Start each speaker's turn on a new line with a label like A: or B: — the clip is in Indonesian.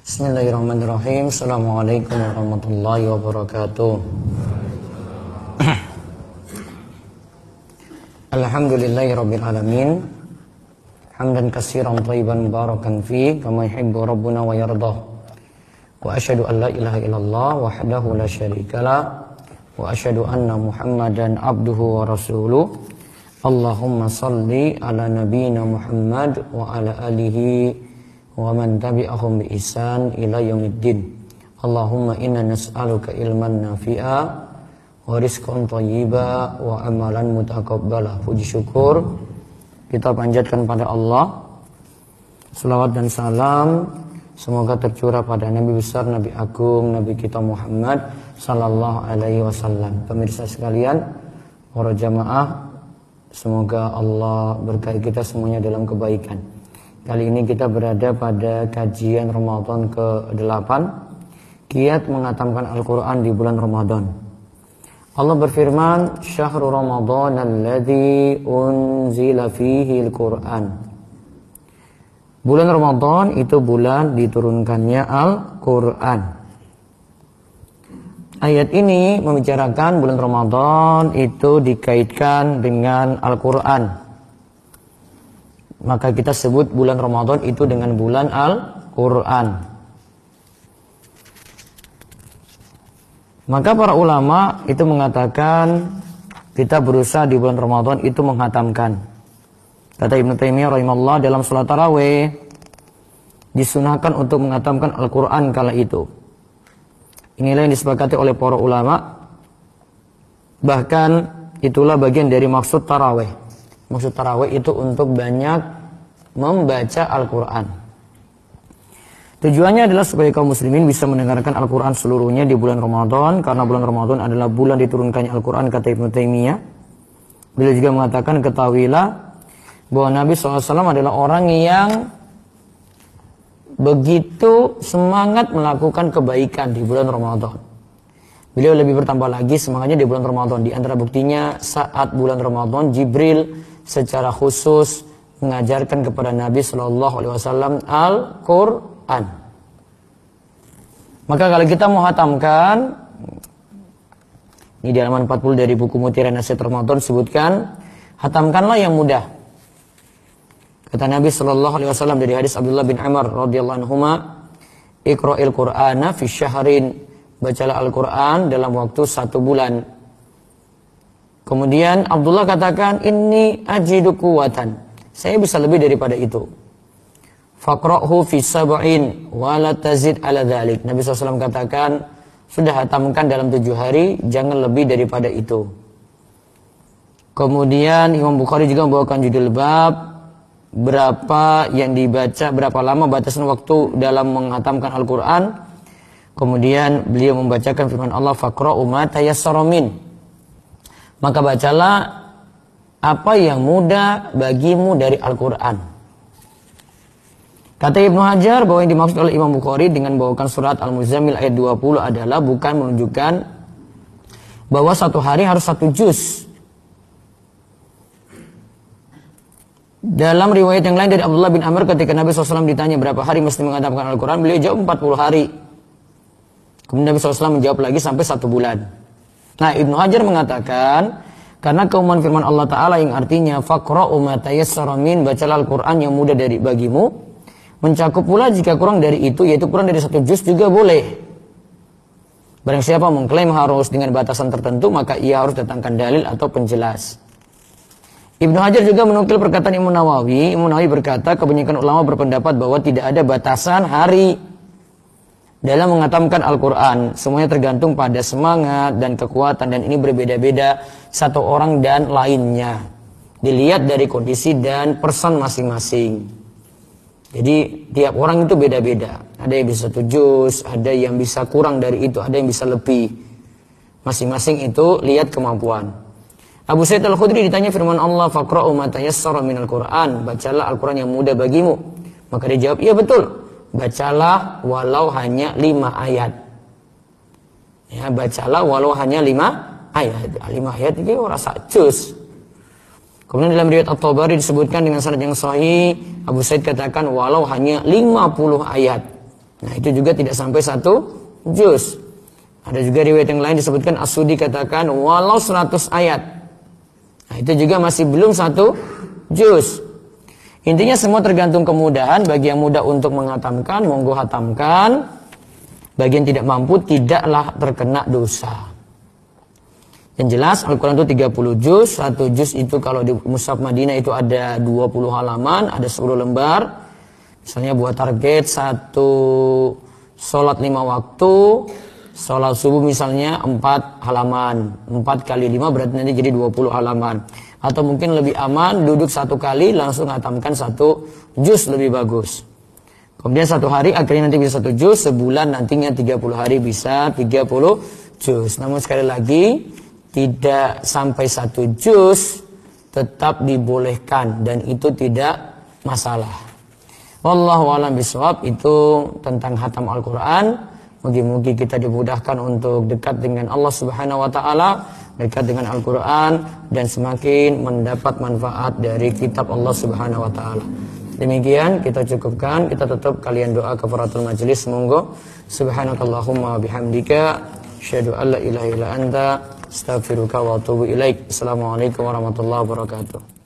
A: Bismillahirrahmanirrahim. Assalamualaikum warahmatullahi wabarakatuh. Alhamdulillahi alamin. Hamdan katsiran thayyiban mubarakan fi kama yuhibbu rabbuna wa yardah. Wa asyhadu an la ilaha illallah wahdahu la syarikalah wa asyhadu anna Muhammadan abduhu wa rasuluh. Allahumma salli ala nabiyyina Muhammad wa ala alihi wa man tabi'ahum bi ihsan ila yaumiddin. Allahumma inna nas'aluka ilman nafi'a wa rizqan thayyiba wa amalan mutaqabbala. Puji syukur kita panjatkan pada Allah. Selawat dan salam semoga tercurah pada Nabi besar Nabi Agung Nabi kita Muhammad sallallahu alaihi wasallam. Pemirsa sekalian, para jamaah, semoga Allah berkahi kita semuanya dalam kebaikan. Kali ini kita berada pada kajian Ramadan ke-8 Kiat mengatamkan Al-Quran di bulan Ramadan Allah berfirman Syahrul Ramadan alladhi unzila fihi Al-Quran Bulan Ramadan itu bulan diturunkannya Al-Quran Ayat ini membicarakan bulan Ramadan itu dikaitkan dengan Al-Quran. Maka kita sebut bulan Ramadan itu dengan bulan Al-Quran. Maka para ulama itu mengatakan kita berusaha di bulan Ramadan itu menghatamkan. Kata Ibnu Taimiyah rahimahullah dalam sholat taraweh disunahkan untuk menghatamkan Al-Quran kala itu. Inilah yang disepakati oleh para ulama. Bahkan itulah bagian dari maksud taraweh maksud tarawih itu untuk banyak membaca Al-Quran. Tujuannya adalah supaya kaum muslimin bisa mendengarkan Al-Quran seluruhnya di bulan Ramadan, karena bulan Ramadan adalah bulan diturunkannya Al-Quran kata Ibnu Taimiyah. Beliau juga mengatakan ketahuilah bahwa Nabi SAW adalah orang yang begitu semangat melakukan kebaikan di bulan Ramadan. Beliau lebih bertambah lagi semangatnya di bulan Ramadan. Di antara buktinya saat bulan Ramadan Jibril secara khusus mengajarkan kepada Nabi Shallallahu Alaihi Wasallam Al-Quran. Maka kalau kita mau hatamkan, ini di halaman 40 dari buku Mutiara Nasihat Ramadan sebutkan, hatamkanlah yang mudah. Kata Nabi Shallallahu Alaihi Wasallam dari hadis Abdullah bin Amr radhiyallahu anhu, Iqra'il Qur'ana fi syahrin. Bacalah Al-Quran dalam waktu satu bulan. Kemudian Abdullah katakan, ini ajidu kuwatan. Saya bisa lebih daripada itu. Fakrohu fi sab'in wala tazid ala dhalik. Nabi SAW katakan, sudah hatamkan dalam tujuh hari, jangan lebih daripada itu. Kemudian Imam Bukhari juga membawakan judul bab, berapa yang dibaca, berapa lama batasan waktu dalam menghatamkan Al-Quran. Kemudian beliau membacakan firman Allah, Fakrohu ma maka bacalah apa yang mudah bagimu dari Al-Quran. Kata Ibnu Hajar bahwa yang dimaksud oleh Imam Bukhari dengan bawakan surat Al-Muzammil ayat 20 adalah bukan menunjukkan bahwa satu hari harus satu juz. Dalam riwayat yang lain dari Abdullah bin Amr ketika Nabi SAW ditanya berapa hari mesti menghadapkan Al-Quran, beliau jawab 40 hari. Kemudian Nabi SAW menjawab lagi sampai satu bulan. Nah, Ibnu Hajar mengatakan karena keumuman firman Allah Ta'ala yang artinya Fakra'u matayassara min Bacalah Al-Quran yang mudah dari bagimu Mencakup pula jika kurang dari itu Yaitu kurang dari satu juz juga boleh Barang siapa mengklaim harus dengan batasan tertentu Maka ia harus datangkan dalil atau penjelas Ibnu Hajar juga menukil perkataan Imam Nawawi Imam Nawawi berkata kebanyakan ulama berpendapat bahwa tidak ada batasan hari dalam mengatamkan Al-Quran semuanya tergantung pada semangat dan kekuatan dan ini berbeda-beda satu orang dan lainnya dilihat dari kondisi dan person masing-masing jadi tiap orang itu beda-beda ada yang bisa satu juz ada yang bisa kurang dari itu ada yang bisa lebih masing-masing itu lihat kemampuan Abu Sayyid Al-Khudri ditanya firman Allah faqra'u matayassara minal Qur'an bacalah Al-Qur'an yang mudah bagimu maka dia jawab iya betul Bacalah walau hanya lima ayat. Ya, bacalah walau hanya lima ayat. Lima ayat ini orang sakcus Kemudian dalam riwayat At-Tabari disebutkan dengan sanad yang sahih, Abu Said katakan walau hanya lima puluh ayat. Nah, itu juga tidak sampai satu juz. Ada juga riwayat yang lain disebutkan Asudi katakan walau seratus ayat. Nah, itu juga masih belum satu juz. Intinya semua tergantung kemudahan. Bagi yang mudah untuk menghatamkan, monggo hatamkan. Bagi yang tidak mampu, tidaklah terkena dosa. Yang jelas Al-Quran itu 30 juz. Satu juz itu kalau di Musab Madinah itu ada 20 halaman, ada 10 lembar. Misalnya buat target satu sholat lima waktu, Sholat subuh misalnya 4 halaman. 4 kali 5 berarti nanti jadi 20 halaman. Atau mungkin lebih aman duduk satu kali langsung hatamkan satu jus lebih bagus. Kemudian satu hari akhirnya nanti bisa satu jus, Sebulan nantinya 30 hari bisa 30 jus. Namun sekali lagi tidak sampai satu jus tetap dibolehkan dan itu tidak masalah. Wallahu a'lam bishawab itu tentang hatam Al-Qur'an. Mugi-mugi kita dimudahkan untuk dekat dengan Allah Subhanahu wa taala, dekat dengan Al-Qur'an dan semakin mendapat manfaat dari kitab Allah Subhanahu wa taala. Demikian kita cukupkan, kita tutup kalian doa kafaratul majelis monggo. Subhanakallahumma bihamdika syadu an ilaha illa anta astaghfiruka wa atubu ilaik. Assalamualaikum warahmatullahi wabarakatuh.